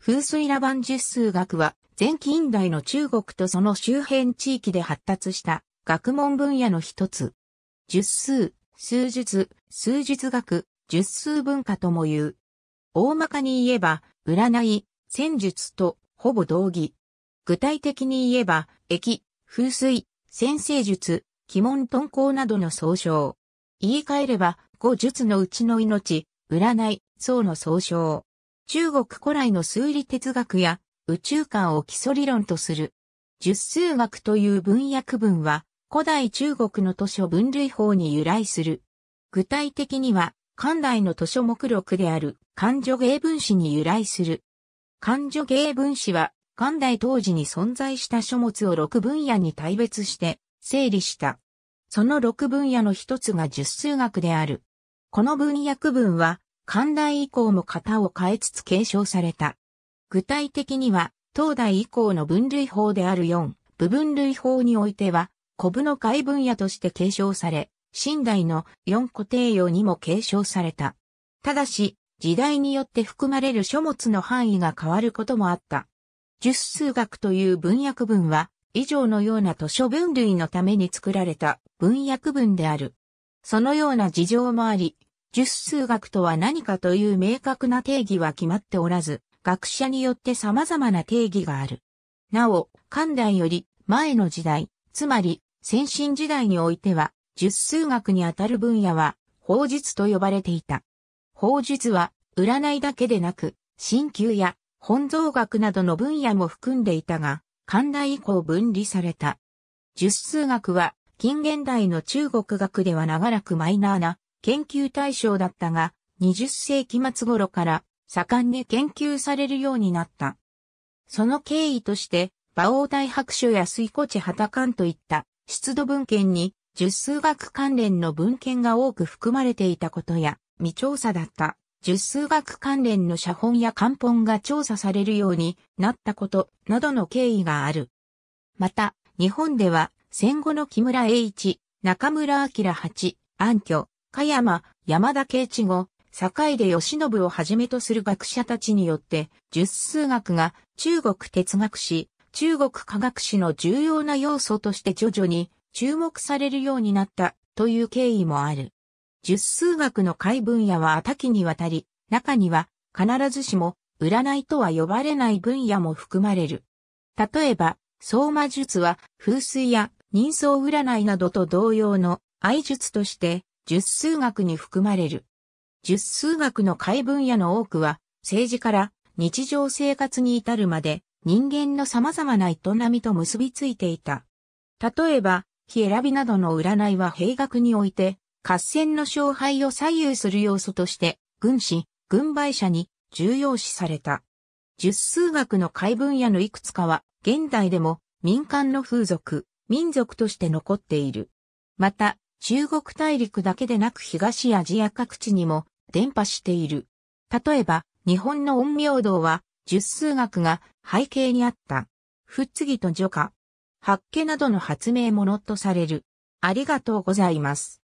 風水羅盤術数学は、前近代の中国とその周辺地域で発達した学問分野の一つ。術数、数術、数術学、術数文化とも言う。大まかに言えば、占い、戦術とほぼ同義。具体的に言えば、駅、風水、先生術、鬼門遁甲などの総称。言い換えれば、五術のうちの命、占い、層の総称。中国古来の数理哲学や宇宙観を基礎理論とする。十数学という文訳文は古代中国の図書分類法に由来する。具体的には漢代の図書目録である漢女芸文史に由来する。漢女芸文史は漢代当時に存在した書物を6分野に大別して整理した。その6分野の一つが十数学である。この文訳文は寛大以降も型を変えつつ継承された。具体的には、東大以降の分類法である4、部分類法においては、古部の解分野として継承され、新代の4固定用にも継承された。ただし、時代によって含まれる書物の範囲が変わることもあった。十数学という文訳文は、以上のような図書分類のために作られた文訳文である。そのような事情もあり、十数学とは何かという明確な定義は決まっておらず、学者によって様々な定義がある。なお、漢代より前の時代、つまり先進時代においては、十数学にあたる分野は、法術と呼ばれていた。法術は、占いだけでなく、神宮や本草学などの分野も含んでいたが、漢代以降分離された。十数学は、近現代の中国学では長らくマイナーな研究対象だったが、20世紀末頃から盛んに研究されるようになった。その経緯として、馬王大白書や水古地旗館といった出土文献に、十数学関連の文献が多く含まれていたことや、未調査だった十数学関連の写本や漢本が調査されるようになったことなどの経緯がある。また、日本では戦後の木村栄一、中村明八、暗居、加山、山田慶一後、堺で吉信をはじめとする学者たちによって、術数学が中国哲学史、中国科学史の重要な要素として徐々に注目されるようになったという経緯もある。術数学の解分野は多岐にわたり、中には必ずしも占いとは呼ばれない分野も含まれる。例えば、相馬術は風水や人相占いなどと同様の愛術として十数学に含まれる。十数学の解分野の多くは、政治から日常生活に至るまで、人間の様々な営みと結びついていた。例えば、日選びなどの占いは兵学において、合戦の勝敗を左右する要素として、軍師、軍配者に重要視された。十数学の解分野のいくつかは、現代でも民間の風俗、民族として残っている。また、中国大陸だけでなく東アジア各地にも伝播している。例えば、日本の陰陽道は、十数学が背景にあった。ふっつぎと除化、発家などの発明ものとされる。ありがとうございます。